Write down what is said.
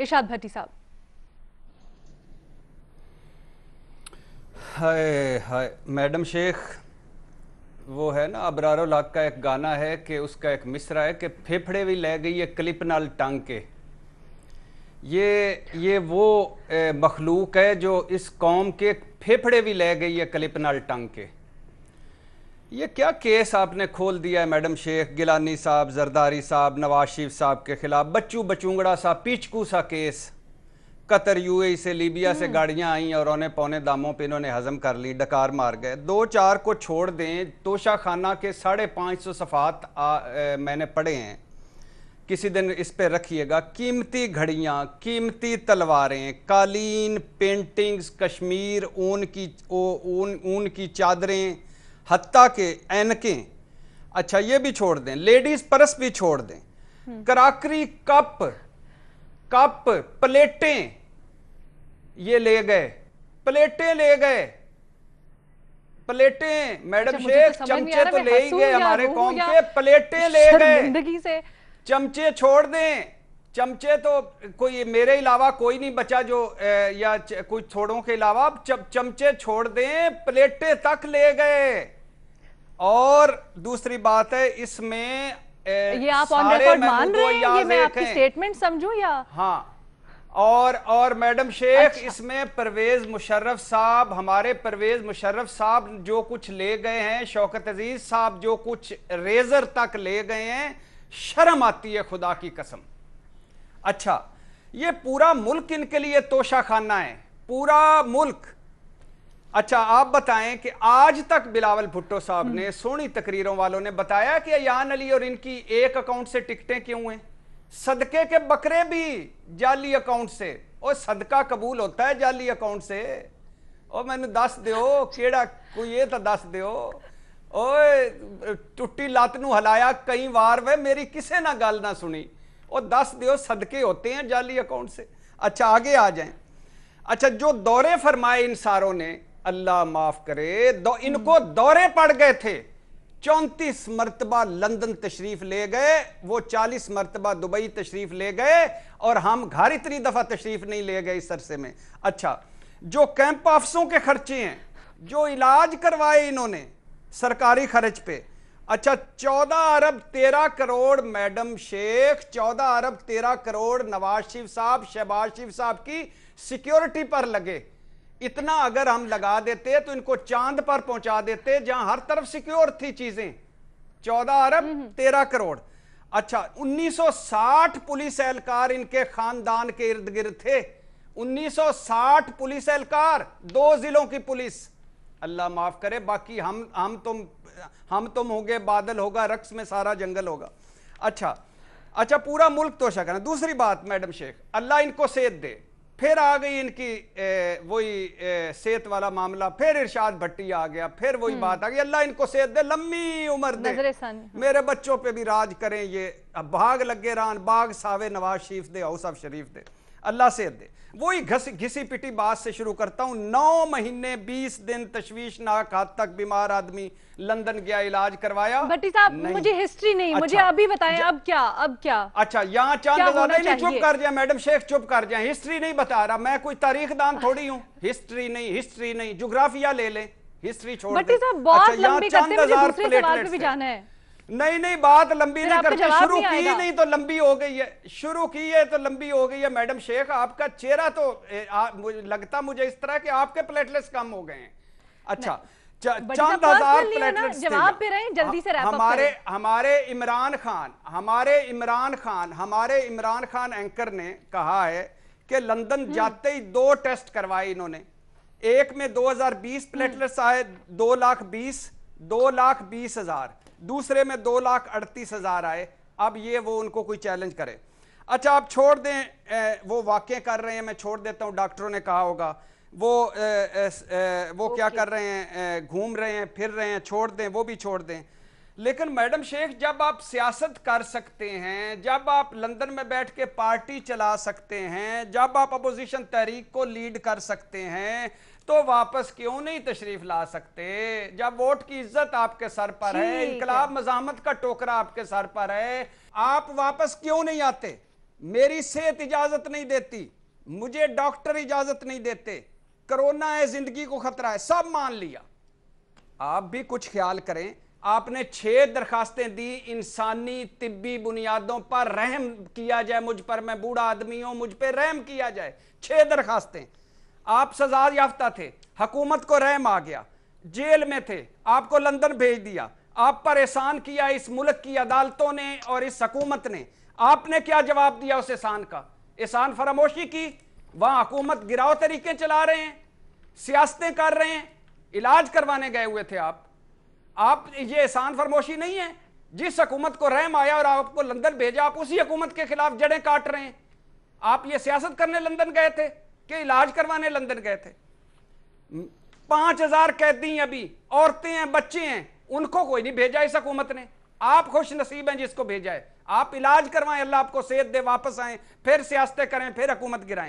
इशाद भट्टी साहब हाय hi madam Sheikh वो है ना अबरारो लाख का एक गाना है कि उसका एक मिसरा है कि फेफड़े भी ले गई है क्लिप नाल टांग के ये ये वो मखलूक है जो इस कौम के फेफड़े भी ले गई है क्लिप नाल टांग के ये क्या केस आपने खोल दिया है मैडम शेख गिलानी साहब जरदारी साहब नवाज शरीफ साहब के खिलाफ बच्चू बचूंगड़ा सा पीचकू सा केस कतर यूएई से लीबिया से हम्म। गाड़ियां आई और उन्हें पौने दामों पे इन्होंने हजम कर ली डकार मार गए दो चार को छोड़ दें तोशा खाना के साढ़े पाँच सौ सफ़ात मैंने पढ़े हैं किसी दिन इस पर रखिएगा कीमती घड़ियाँ कीमती तलवारें कालीन पेंटिंग्स कश्मीर ऊन की ऊन ऊन की चादरें हत्ता के एनकें अच्छा ये भी छोड़ दें लेडीज परस भी छोड़ दें हम्म। कराकरी कप कप प्लेटें ये ले गए प्लेटें ले गए प्लेटें मैडम अच्छा, शेख तो चमचे तो ले ही गए हमारे कौम के प्लेटें ले गए चमचे छोड़ दें चमचे तो कोई मेरे अलावा कोई नहीं बचा जो ए, या कुछ छोड़ों के अलावा चमचे छोड़ दें प्लेटें तक ले गए और दूसरी बात है इसमें ये आप ऑन रिकॉर्ड मान रहे हैं ये मैं आपकी स्टेटमेंट समझूं या हाँ और और मैडम शेख अच्छा। इसमें परवेज मुशर्रफ साहब हमारे परवेज मुशर्रफ साहब जो कुछ ले गए हैं शौकत अजीज साहब जो कुछ रेजर तक ले गए हैं शर्म आती है खुदा की कसम अच्छा ये पूरा मुल्क इनके लिए तोशा खाना है पूरा मुल्क अच्छा आप बताएं कि आज तक बिलावल भुट्टो साहब हम्म। ने सोनी तकरीरों वालों ने बताया कि अयान अली और इनकी एक अकाउंट से टिकटें क्यों हैं सदके के बकरे भी जाली अकाउंट से और सदका कबूल होता है जाली अकाउंट से ओ मैंने दस दो केड़ा कोई ये तो दस दो ਓਏ लत ਲੱਤ ਨੂੰ ਹਲਾਇਆ ਕਈ ਵਾਰ ਵੇ ਮੇਰੀ ना ਨਾ ਗੱਲ और दस दियो सदके होते हैं जाली अकाउंट से अच्छा आगे आ जाए अच्छा जो दौरे फरमाए इन सारों ने अल्लाह माफ करे दो इनको हम्म। दौरे पड़ गए थे चौंतीस मरतबा लंदन तशरीफ ले गए वो चालीस मरतबा दुबई तशरीफ ले गए और हम घर इतनी दफा तशरीफ नहीं ले गए इस अरसे में अच्छा जो कैंप ऑफिसों के खर्चे हैं जो इलाज करवाए इन्होंने सरकारी खर्च पे अच्छा चौदह अरब तेरह करोड़ मैडम शेख चौदह अरब तेरह करोड़ नवाज शिफ साहब शहबाज शिफ साहब की सिक्योरिटी पर लगे इतना अगर हम लगा देते तो इनको चांद पर पहुंचा देते जहां हर तरफ सिक्योर थी चीजें चौदह अरब हम्म, हम्म। तेरह करोड़ अच्छा 1960 पुलिस एहलकार इनके खानदान के इर्द गिर्द थे 1960 पुलिस एहलकार दो जिलों की पुलिस अल्लाह माफ़ करे बाकी हम हम तुम हम तुम होंगे बादल होगा रक्स में सारा जंगल होगा अच्छा अच्छा पूरा मुल्क तो शक शकन दूसरी बात मैडम शेख अल्लाह इनको सेहत दे फिर आ गई इनकी वही सेहत वाला मामला फिर इरशाद भट्टी आ गया फिर वही हम्म। बात आ गई अल्लाह इनको सेहत दे लंबी उम्र दे मेरे बच्चों पे भी राज करें ये भाग लगे रान बाग सावे नवाज शरीफ दे हाउस ऑफ शरीफ दे अल्लाह से दे वही घस घिसी पिटी बात से शुरू करता हूँ नौ महीने बीस दिन तश्वीशनाक हद तक बीमार आदमी लंदन गया इलाज करवाया भट्टी साहब मुझे हिस्ट्री नहीं अच्छा, मुझे अभी बताएं अब क्या अब क्या अच्छा यहाँ चांद आजादा नहीं चुप कर जाए मैडम शेख चुप कर जाए हिस्ट्री नहीं बता रहा मैं कोई तारीख दान थोड़ी हूँ हिस्ट्री नहीं हिस्ट्री नहीं जोग्राफिया ले लें हिस्ट्री छोड़ भट्टी साहब बहुत अच्छा, लंबी करते मुझे दूसरे सवाल पे भी जाना है नहीं नहीं बात लंबी नहीं करते शुरू की नहीं तो लंबी हो गई है शुरू की है तो लंबी हो गई है मैडम शेख आपका चेहरा तो आ, मुझे, लगता मुझे इस तरह कि आपके प्लेटलेट्स कम हो गए हैं अच्छा चंद हजार प्लेटलेट्स जवाब पे रहे जल्दी से हमारे हमारे इमरान खान हमारे इमरान खान हमारे इमरान खान एंकर ने कहा है कि लंदन हम्म। जाते ही दो टेस्ट करवाए इन्होंने एक में 2020 हम्म। प्लेटलेट्स आए दो लाख बीस दो लाख बीस हजार दूसरे में दो लाख अड़तीस हज़ार आए अब ये वो उनको कोई चैलेंज करे अच्छा आप छोड़ दें ए, वो वाक्य कर रहे हैं मैं छोड़ देता हूँ डॉक्टरों ने कहा होगा वो ए, ए, वो क्या कर रहे हैं घूम रहे हैं फिर रहे हैं छोड़ दें वो भी छोड़ दें लेकिन मैडम शेख जब आप सियासत कर सकते हैं जब आप लंदन में बैठ के पार्टी चला सकते हैं जब आप अपोजिशन तहरीक को लीड कर सकते हैं तो वापस क्यों नहीं तशरीफ ला सकते जब वोट की इज्जत आपके सर पर है इनकलाब मजामत का टोकरा आपके सर पर है आप वापस क्यों नहीं आते मेरी सेहत इजाजत नहीं देती मुझे डॉक्टर इजाजत नहीं देते कोरोना है जिंदगी को खतरा है सब मान लिया आप भी कुछ ख्याल करें आपने छः दरखास्तें दी इंसानी तिब्बी बुनियादों पर रहम किया जाए मुझ पर मैं बूढ़ा आदमी हूँ मुझ पर रहम किया जाए छः दरखास्तें आप सजा याफ्ता थे हकूमत को रहम आ गया जेल में थे आपको लंदन भेज दिया आप पर एहसान किया इस मुल्क की अदालतों ने और इस हकूमत ने आपने क्या जवाब दिया उस एहसान का एहसान फरामोशी की वहाँ हकूमत गिराव तरीके चला रहे हैं सियासतें कर रहे हैं इलाज करवाने गए हुए थे आप आप ये एहसान फरमोशी नहीं है जिस हकूमत को रहम आया और आपको लंदन भेजा आप उसी हकूमत के खिलाफ जड़ें काट रहे हैं आप ये सियासत करने लंदन गए थे कि इलाज करवाने लंदन गए थे पांच हजार कैदी अभी औरतें हैं बच्चे हैं उनको कोई नहीं भेजा इस हकूमत ने आप खुश नसीब हैं जिसको भेजा है आप इलाज करवाएं अल्लाह आपको सेहत दे वापस आए फिर सियासतें करें फिर हकूमत गिराएं